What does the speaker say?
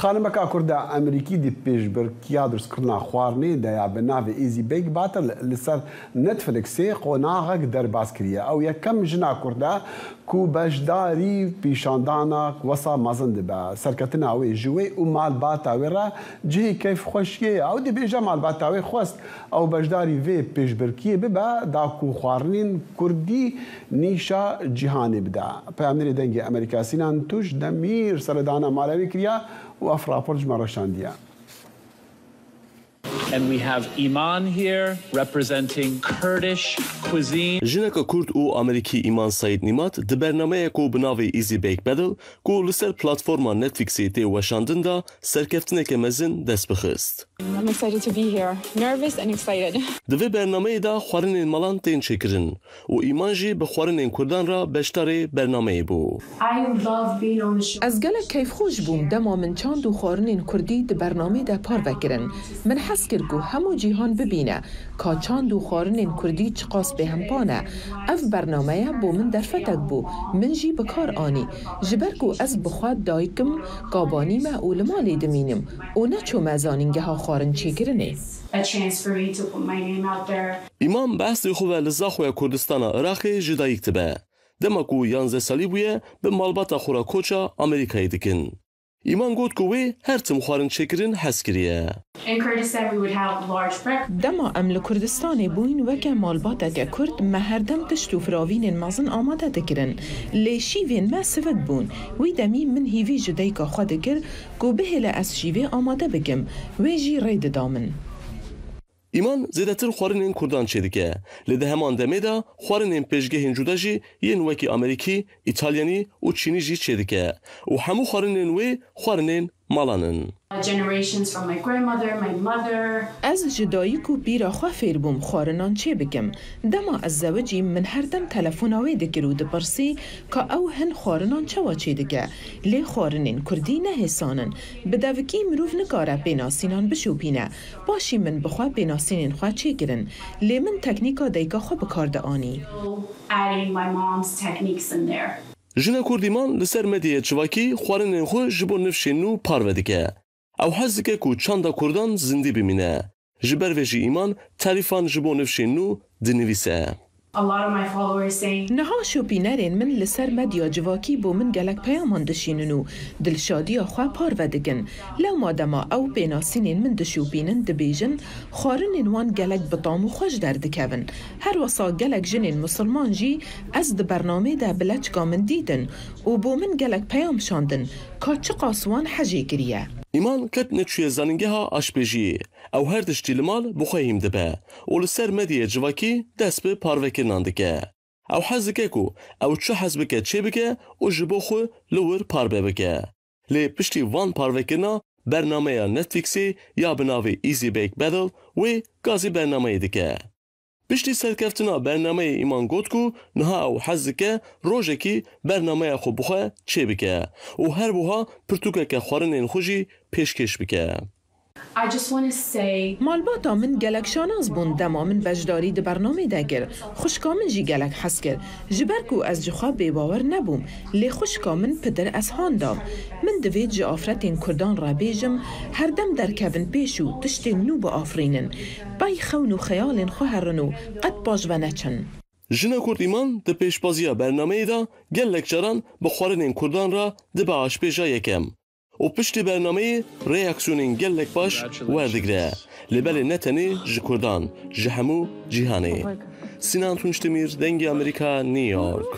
خانمەکە کووردا ئەمریکی دی پێشبەر کیا دروستکردنا خواردنێ دەیا بە ناوێ ئیزی بێک باتە لەسەر نەتفلکسێ قۆناغەک دەرباز کریە ئەو یەکەم ژنا کووردا کو بەشداری پیشاندانە وەسا مەزن دەبە سەرکەتن ئەوێ ژوێ و مالباتاوێرا جێ کەف خۆشیە ئەو دەبێژە مالباتاوێ خۆست ئەو بەشداری وێ پێشبرکیە ببە داکو خواردنین کوردی نیشا جیهانی بدا پامێری دەنگی ئەمریکاسینان توش دەمیر سەردانە مالەوی کریا وافرا برج مارشانديان And we have Iman here representing Kurdish cuisine. Jineka Kurd u Ameriki Iman Said Nimat de bernameya ku bi navê Easy Bake Battle ku li ser platforma Netflixê tê weşandin serkeftineke mezin dest I'm excited to be here. Nervous and excited. Di vê bernameyê de xwarinên malan tên çêkirin û Iman jî bi xwarinên Kurdan re beşdarê bernameyê bû. Ez gelek keyfxweş bûm dema min çand û xwarinên Kurdî di bernameyê de par vekirin. Min hes kir گو همو جیهان ببینه دو خارن این کردی چقاس به هم پانه اف برنامه بو من در فتک بو من جی بکار آنی جبرگو از بخواد دایکم قابانی ما اولما لیدمینم او نه چو مزانینگه ها خارن چی گرنه ایمان بحث خوبه لزا خوی کردستان عراقی کتبه. کتبه دمکو یانزه سالی بویه به مالبات خورا کوچا امریکایی دکن ئیمان گوت کە وێ هەرچم خواردنچێکردن هەس کریە. دەما ئەم لە کوردستانی بووین وەکە مالباتەکە کورد مە هەردەم تشت تشتو فراوین مازن آماده دەکردن. لی شیوین ما سوت بون. وی دمی من هیوی جدهی که خوا گر گو بهێ از ئەس آماده بگم. وی جی رید دامن. ایمان زیدتر خوارن این کردان چه دیگه لده همان دمه دا خوارن این پیشگه هنجوده جی یه نوکی امریکی، ایتالیانی و چینی جی چه دیگه و همو خوارن این وی ماڵانن. Ez ji dayîk û pîra xwe fêr bûm xwarinan çê bikim. Dema ez zewicî min her dem telefona wê dikir û dipirsî ka ew hin xwarinan çawa çê dike. Lê xwarinên Kurdî nehêsanin. Bi devikî mirov nikare pênasînan bişopîne. Paşî min bixwe pênasînên xwe çêkirin. Lê min teknîka deyka xwe bikarde anî. جنا کوردیمان لسر سر مدی چواکی خوارن خو جبو نفش نو پارو دیگه او حز کو چاندا کوردان زنده بمینه جبر ایمان تعریفان جبو نفش نو د نویسه نەها شۆپی نەرێن من لەسەر مەدیۆ جوواکی بۆ من گەلک پەیامان دەشینن و دلشادیە خوا پارڤە دەگن لەو مادەما ئەو پێناسینێن من دەشوپینن دەبێژن خوارنێن وان گەلک بتام و خۆش دەردەکەون هەروەسا گەلک ژنێن مسلمانجی ئەس دە بەرنامێدا بلەچکا من دیدن و بۆ من گەلک پەیام شاندن کاچ قاسوان حەژێ گریە. ئیمان کەت نەکوێ زاننگەها ئاشپێژی ئەو هەر تشتی لە ماڵ بخۆیم دەبە و لە سەر مەدیە جوواکی دەست بە پارڤێکردان دکە ئەو حەز دەکەک و ئەو چه حەز بکە چێ بکە و ji بۆ خو لەور پاربێ بکە لێ پشتی وان پارڤێکردنا بەرنمەیە نەتفیکسی یا بناوی ئیزی بێک بەدڵ وێ گازی بەرنمەیە دکە پشتی سرکفتنا برنامه ایمان گوت و نها که حەزکە که برنامه خۆ بخە چێ بکه و هەر بها که خوشی پیش کش بکه. مالباتا من گلک شاناز بون دما من بجداری ده برنامه ده گر خوشکا من جی گلک حس گر جبرکو از جخوا بیباور نبوم لی خوشکا من پدر از هان دام من دوید جی آفرتین کردان را بیجم هر دم در کبن پیشو تشتی نو با آفرینن بای خون و خیالین خوهرنو قد باش و نچن ژنە کوردیمان پیشبازی برنامه ده گلک جران caran bi را Kurdan ra dibe aşpêja یکم. و پشتی بەرنمەی ڕێیاکسیونین گەلێک باش وەردەگرەیە لەبەرێ نەتەنی ji کوردان ji هەموو جیهانەیە سینان تونشتمیر دەنگی ئەمریکا نیویۆرک.